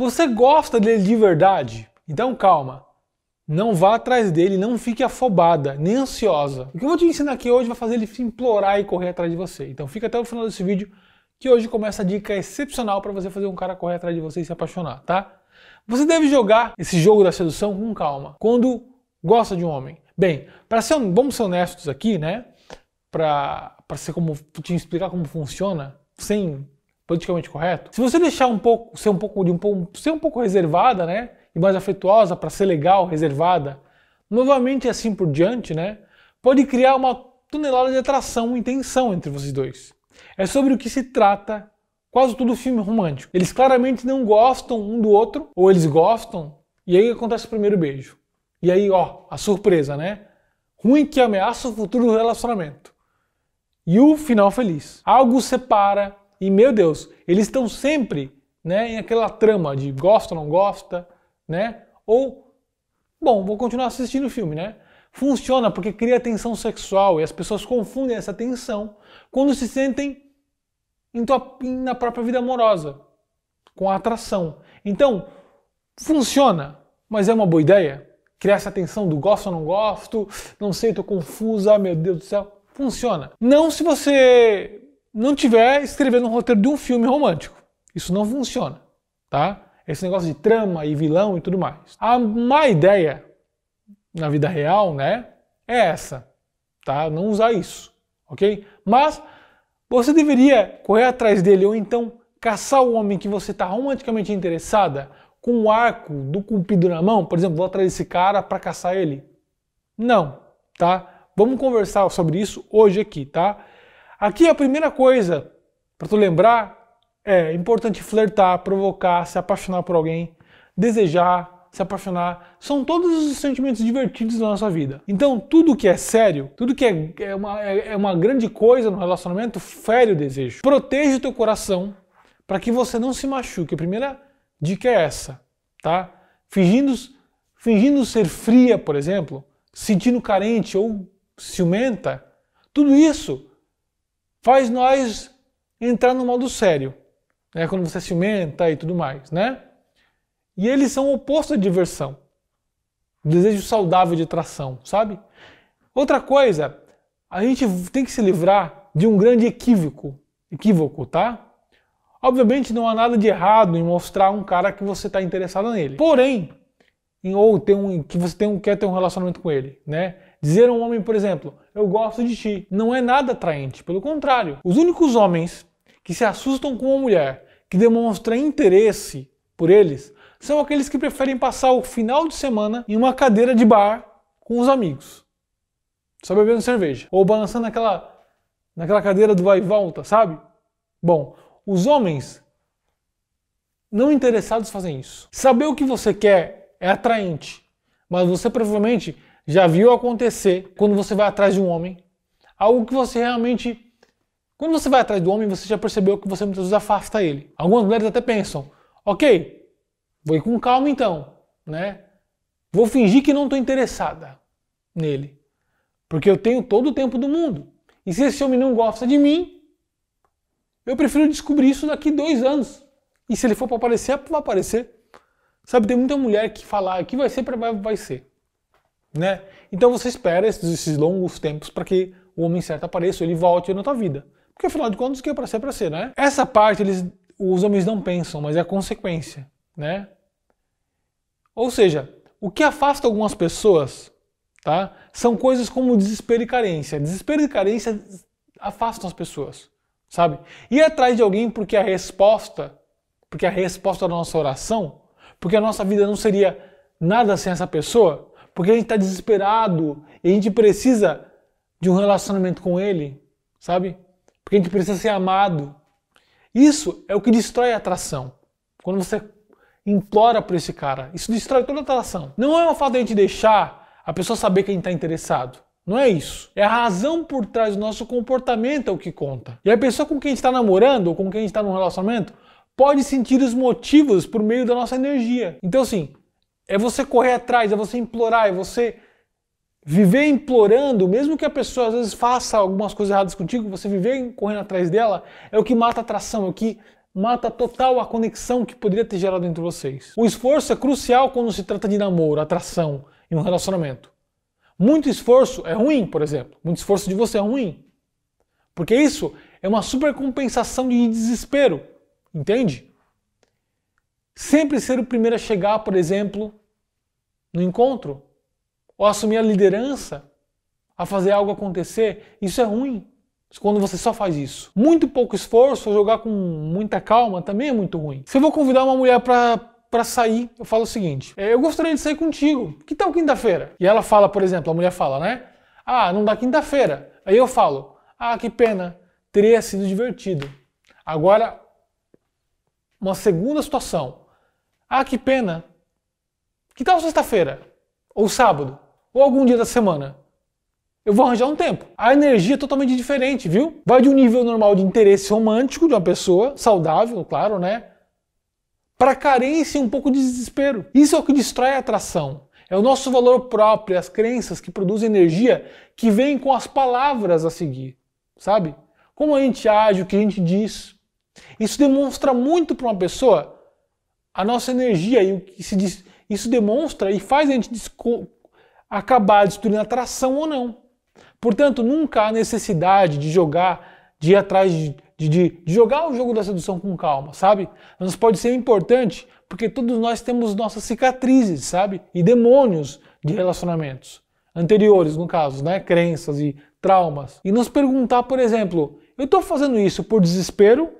Você gosta dele de verdade? Então calma. Não vá atrás dele, não fique afobada, nem ansiosa. O que eu vou te ensinar aqui hoje vai fazer ele se implorar e correr atrás de você. Então fica até o final desse vídeo, que hoje começa a dica excepcional para você fazer um cara correr atrás de você e se apaixonar, tá? Você deve jogar esse jogo da sedução com calma, quando gosta de um homem. Bem, para ser, vamos ser honestos aqui, né? Para ser como te explicar como funciona, sem politicamente correto, se você deixar um pouco, ser um pouco, de um, ser um pouco reservada, né? E mais afetuosa para ser legal, reservada, novamente assim por diante, né? Pode criar uma tonelada de atração e tensão entre vocês dois. É sobre o que se trata quase todo filme romântico. Eles claramente não gostam um do outro, ou eles gostam, e aí acontece o primeiro beijo. E aí, ó, a surpresa, né? Ruim que ameaça o futuro do relacionamento. E o final feliz. Algo separa e meu Deus, eles estão sempre, né, em aquela trama de gosta ou não gosta, né? Ou bom, vou continuar assistindo o filme, né? Funciona porque cria tensão sexual e as pessoas confundem essa tensão quando se sentem na própria vida amorosa, com a atração. Então, funciona, mas é uma boa ideia? Criar essa tensão do gosto ou não gosto, não sei, estou confusa, meu Deus do céu. Funciona. Não se você não tiver escrevendo um roteiro de um filme romântico. Isso não funciona, tá? Esse negócio de trama e vilão e tudo mais. A má ideia na vida real, né, é essa, tá? Não usar isso, ok? Mas você deveria correr atrás dele ou então caçar o homem que você está romanticamente interessada com o arco do cumpido na mão, por exemplo, vou atrás desse cara para caçar ele. Não, tá? Vamos conversar sobre isso hoje aqui, tá? Aqui a primeira coisa para tu lembrar é importante flertar, provocar, se apaixonar por alguém, desejar, se apaixonar. São todos os sentimentos divertidos da nossa vida. Então, tudo que é sério, tudo que é, é, uma, é, é uma grande coisa no relacionamento, fere o desejo. Protege o teu coração para que você não se machuque. A primeira dica é essa, tá? Fingindo, fingindo ser fria, por exemplo, sentindo carente ou ciumenta, tudo isso faz nós entrar no modo sério, né? quando você ciumenta e tudo mais, né? E eles são o oposto à diversão, o desejo saudável de atração, sabe? Outra coisa, a gente tem que se livrar de um grande equívoco, equívoco, tá? Obviamente não há nada de errado em mostrar um cara que você está interessado nele. Porém, em, ou ter um, que você tem um, quer ter um relacionamento com ele, né? Dizer a um homem, por exemplo, eu gosto de ti, não é nada atraente, pelo contrário. Os únicos homens que se assustam com uma mulher que demonstra interesse por eles são aqueles que preferem passar o final de semana em uma cadeira de bar com os amigos, só bebendo cerveja, ou balançando naquela, naquela cadeira do vai e volta, sabe? Bom, os homens não interessados fazem isso. Saber o que você quer é atraente, mas você provavelmente já viu acontecer quando você vai atrás de um homem. Algo que você realmente. Quando você vai atrás do homem, você já percebeu que você muitas vezes afasta ele. Algumas mulheres até pensam: ok, vou ir com calma então, né? Vou fingir que não estou interessada nele, porque eu tenho todo o tempo do mundo. E se esse homem não gosta de mim, eu prefiro descobrir isso daqui dois anos. E se ele for para aparecer, vai é aparecer. Sabe, tem muita mulher que fala ah, que vai ser, vai, vai ser. Né? Então você espera esses, esses longos tempos para que o homem certo apareça, ele volte na tua vida. Porque afinal de contas, o que é para ser, é para ser, né? Essa parte eles, os homens não pensam, mas é a consequência, né? Ou seja, o que afasta algumas pessoas, tá? São coisas como desespero e carência. Desespero e carência afastam as pessoas, sabe? Ir atrás de alguém porque a resposta, porque a resposta da nossa oração, porque a nossa vida não seria nada sem essa pessoa, porque a gente está desesperado e a gente precisa de um relacionamento com Ele, sabe? Porque a gente precisa ser amado. Isso é o que destrói a atração. Quando você implora por esse cara, isso destrói toda a atração. Não é uma falta de a gente deixar a pessoa saber que a gente está interessado. Não é isso. É a razão por trás do nosso comportamento é o que conta. E a pessoa com quem a gente está namorando ou com quem a gente está num relacionamento pode sentir os motivos por meio da nossa energia. Então, assim, é você correr atrás, é você implorar, é você viver implorando, mesmo que a pessoa às vezes faça algumas coisas erradas contigo, você viver correndo atrás dela é o que mata a atração, é o que mata total a conexão que poderia ter gerado entre vocês. O esforço é crucial quando se trata de namoro, atração e um relacionamento. Muito esforço é ruim, por exemplo. Muito esforço de você é ruim. Porque isso é uma supercompensação de desespero, entende? Sempre ser o primeiro a chegar, por exemplo, no encontro, ou assumir a liderança, a fazer algo acontecer, isso é ruim. Quando você só faz isso. Muito pouco esforço, jogar com muita calma também é muito ruim. Se eu vou convidar uma mulher para para sair, eu falo o seguinte: é, eu gostaria de sair contigo. Que tal quinta-feira? E ela fala, por exemplo, a mulher fala, né? Ah, não dá quinta-feira. Aí eu falo: ah, que pena, teria sido divertido. Agora, uma segunda situação. Ah, que pena. Que tal sexta-feira? Ou sábado? Ou algum dia da semana? Eu vou arranjar um tempo. A energia é totalmente diferente, viu? Vai de um nível normal de interesse romântico de uma pessoa, saudável, claro, né? Para carência e um pouco de desespero. Isso é o que destrói a atração. É o nosso valor próprio, as crenças que produzem energia que vêm com as palavras a seguir, sabe? Como a gente age, o que a gente diz. Isso demonstra muito para uma pessoa a nossa energia e o que se diz, isso demonstra e faz a gente acabar destruindo a atração ou não. Portanto, nunca há necessidade de jogar, de ir atrás de, de, de jogar o jogo da sedução com calma, sabe? Mas pode ser importante porque todos nós temos nossas cicatrizes, sabe? E demônios de relacionamentos anteriores, no caso, né? Crenças e traumas. E nos perguntar, por exemplo, eu estou fazendo isso por desespero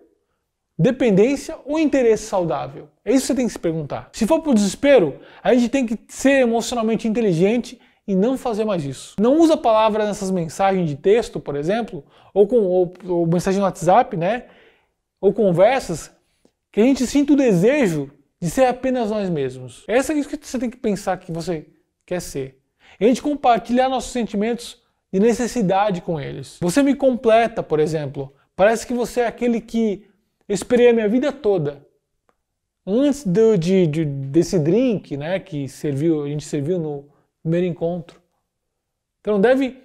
dependência ou interesse saudável? É isso que você tem que se perguntar. Se for por desespero, a gente tem que ser emocionalmente inteligente e não fazer mais isso. Não usa palavras nessas mensagens de texto, por exemplo, ou com ou, ou mensagem no WhatsApp, né? Ou conversas que a gente sinta o desejo de ser apenas nós mesmos. Essa é isso que você tem que pensar que você quer ser. E a gente compartilhar nossos sentimentos de necessidade com eles. Você me completa, por exemplo. Parece que você é aquele que eu esperei a minha vida toda. Antes do, de, de, desse drink, né, que serviu, a gente serviu no primeiro encontro. Então deve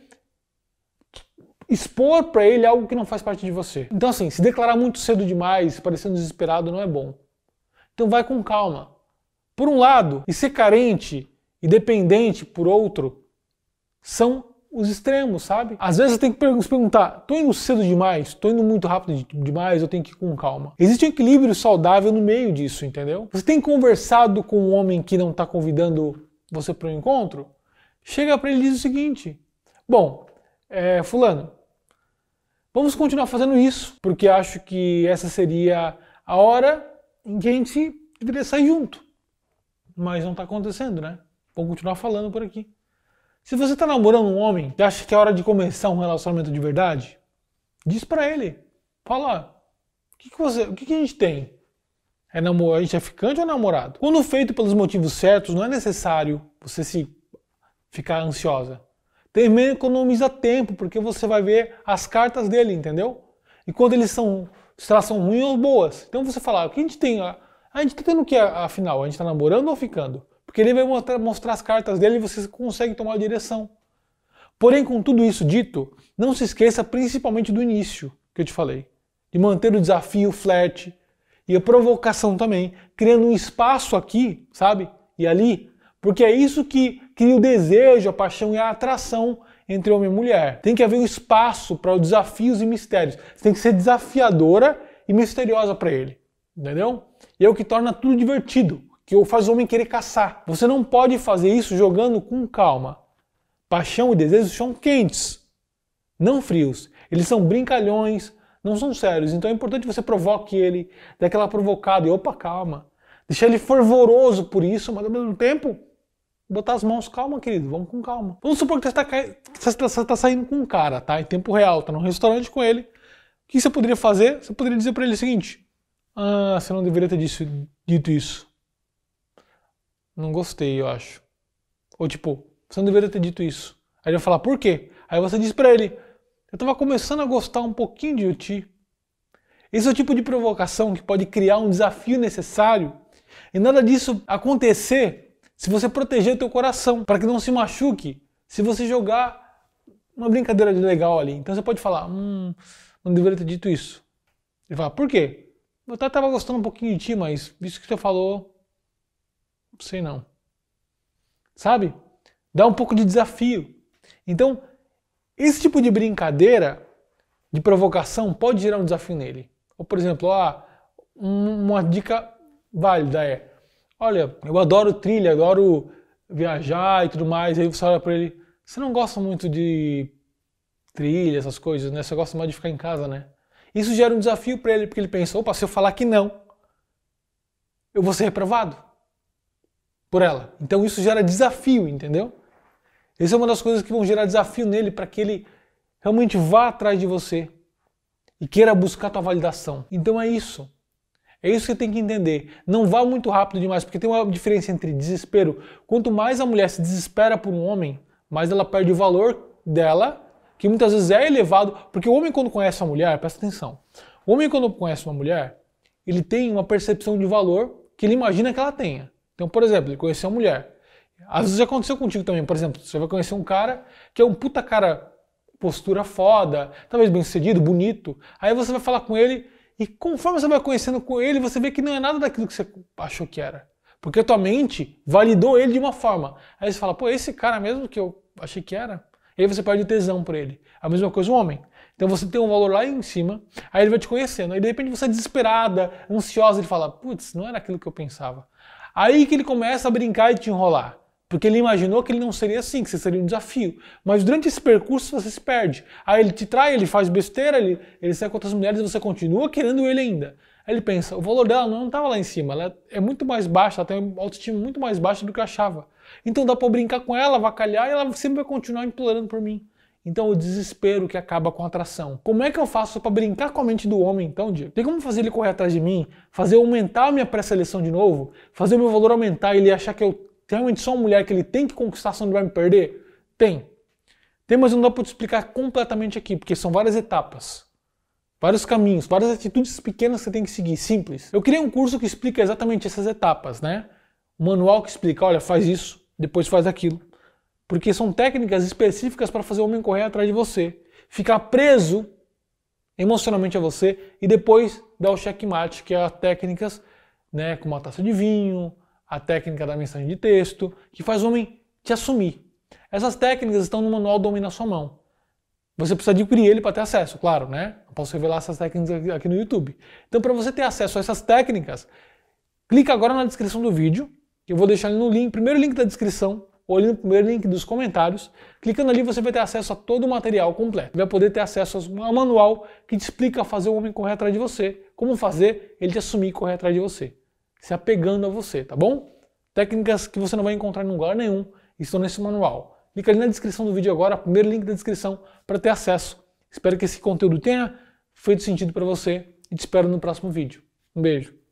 expor para ele algo que não faz parte de você. Então assim, se declarar muito cedo demais, parecendo desesperado, não é bom. Então vai com calma. Por um lado, e ser carente e dependente por outro são os extremos, sabe? Às vezes você tem que se perguntar: tô indo cedo demais? Tô indo muito rápido demais? Eu tenho que ir com calma. Existe um equilíbrio saudável no meio disso, entendeu? Você tem conversado com um homem que não está convidando você para um encontro? Chega para ele e diz o seguinte: Bom, é, Fulano, vamos continuar fazendo isso, porque acho que essa seria a hora em que a gente deveria sair junto. Mas não está acontecendo, né? Vou continuar falando por aqui. Se você está namorando um homem e acha que é hora de começar um relacionamento de verdade, diz para ele. Fala, o que, que, você, o que, que a gente tem? É namor... A gente é ficante ou namorado? Quando feito pelos motivos certos, não é necessário você se ficar ansiosa. Também economiza tempo, porque você vai ver as cartas dele, entendeu? E quando eles são, se elas são ruins ou boas. Então você fala, ah, o que a gente tem? A, ah, a gente tá tendo o que afinal? A gente tá namorando ou ficando? Porque ele vai mostrar as cartas dele e você consegue tomar a direção. Porém, com tudo isso dito, não se esqueça principalmente do início que eu te falei, de manter o desafio, o flerte e a provocação também, criando um espaço aqui, sabe? E ali, porque é isso que cria o desejo, a paixão e a atração entre homem e mulher. Tem que haver um espaço para os desafios e mistérios. Você tem que ser desafiadora e misteriosa para ele, entendeu? E é o que torna tudo divertido que faz o homem querer caçar. Você não pode fazer isso jogando com calma. Paixão e desejo são quentes, não frios. Eles são brincalhões, não são sérios. Então é importante que você provoque ele, dê aquela provocada e opa, calma. Deixar ele fervoroso por isso, mas ao mesmo tempo botar as mãos, calma, querido, vamos com calma. Vamos supor que você está, tá, tá saindo com um cara, tá? Em tempo real, tá num restaurante com ele. O que você poderia fazer? Você poderia dizer para ele o seguinte: Ah, você não deveria ter dito isso não gostei, eu acho. Ou tipo, você não deveria ter dito isso. Aí ele vai falar, por quê? Aí você diz para ele, eu tava começando a gostar um pouquinho de ti. Esse é o tipo de provocação que pode criar um desafio necessário e nada disso acontecer se você proteger o teu coração, para que não se machuque, se você jogar uma brincadeira de legal ali. Então você pode falar, hum, não deveria ter dito isso. Ele fala, por quê? Eu até tava gostando um pouquinho de ti, mas isso que você falou sei não. Sabe? Dá um pouco de desafio. Então, esse tipo de brincadeira, de provocação, pode gerar um desafio nele. Ou, por exemplo, ó, ah, uma dica válida é: olha, eu adoro trilha, adoro viajar e tudo mais. Aí você olha para ele: você não gosta muito de trilha, essas coisas, né? Você gosta mais de ficar em casa, né? Isso gera um desafio para ele, porque ele pensa: opa, se eu falar que não, eu vou ser reprovado por ela. Então isso gera desafio, entendeu? Essa é uma das coisas que vão gerar desafio nele para que ele realmente vá atrás de você e queira buscar tua validação. Então é isso. É isso que tem que entender. Não vá muito rápido demais, porque tem uma diferença entre desespero. Quanto mais a mulher se desespera por um homem, mais ela perde o valor dela, que muitas vezes é elevado, porque o homem quando conhece uma mulher, presta atenção. O homem quando conhece uma mulher, ele tem uma percepção de valor que ele imagina que ela tenha. Então, por exemplo, ele conheceu uma mulher. Às vezes já aconteceu contigo também, por exemplo, você vai conhecer um cara que é um puta cara, postura foda, talvez bem sucedido, bonito. Aí você vai falar com ele e conforme você vai conhecendo com ele, você vê que não é nada daquilo que você achou que era. Porque a tua mente validou ele de uma forma. Aí você fala, pô, esse cara mesmo que eu achei que era. E aí você perde tesão por ele. A mesma coisa o homem. Então você tem um valor lá em cima, aí ele vai te conhecendo. Aí de repente você é desesperada, ansiosa, ele fala, putz, não era aquilo que eu pensava. Aí que ele começa a brincar e te enrolar. Porque ele imaginou que ele não seria assim, que você seria um desafio. Mas durante esse percurso você se perde. Aí ele te trai, ele faz besteira, ele, ele sai com outras mulheres e você continua querendo ele ainda. Aí ele pensa, o valor dela não estava lá em cima, ela é muito mais baixa, ela tem um autoestima muito mais baixa do que eu achava. Então dá para brincar com ela, vacalhar, e ela sempre vai continuar implorando por mim. Então, o desespero que acaba com a atração. Como é que eu faço para brincar com a mente do homem, então, Diego? Tem como fazer ele correr atrás de mim? Fazer aumentar a minha pré-seleção de novo? Fazer o meu valor aumentar e ele achar que eu realmente sou uma mulher que ele tem que conquistar, senão ele vai me perder? Tem. Tem, mas não dá para te explicar completamente aqui, porque são várias etapas. Vários caminhos, várias atitudes pequenas que você tem que seguir, simples. Eu criei um curso que explica exatamente essas etapas, né? Um manual que explica, olha, faz isso, depois faz aquilo porque são técnicas específicas para fazer o homem correr atrás de você, ficar preso emocionalmente a você e depois dar o checkmate, que é as técnicas né, como a taça de vinho, a técnica da mensagem de texto, que faz o homem te assumir. Essas técnicas estão no manual do homem na sua mão. Você precisa adquirir ele para ter acesso, claro, né? Eu posso revelar essas técnicas aqui no YouTube. Então, para você ter acesso a essas técnicas, clica agora na descrição do vídeo, que eu vou deixar no link, primeiro link da descrição, olhe no primeiro link dos comentários. Clicando ali você vai ter acesso a todo o material completo. Vai poder ter acesso a um manual que te explica fazer o homem correr atrás de você, como fazer ele te assumir e correr atrás de você, se apegando a você, tá bom? Técnicas que você não vai encontrar em lugar nenhum estão nesse manual. Clica ali na descrição do vídeo agora, primeiro link da descrição para ter acesso. Espero que esse conteúdo tenha feito sentido para você e te espero no próximo vídeo. Um beijo.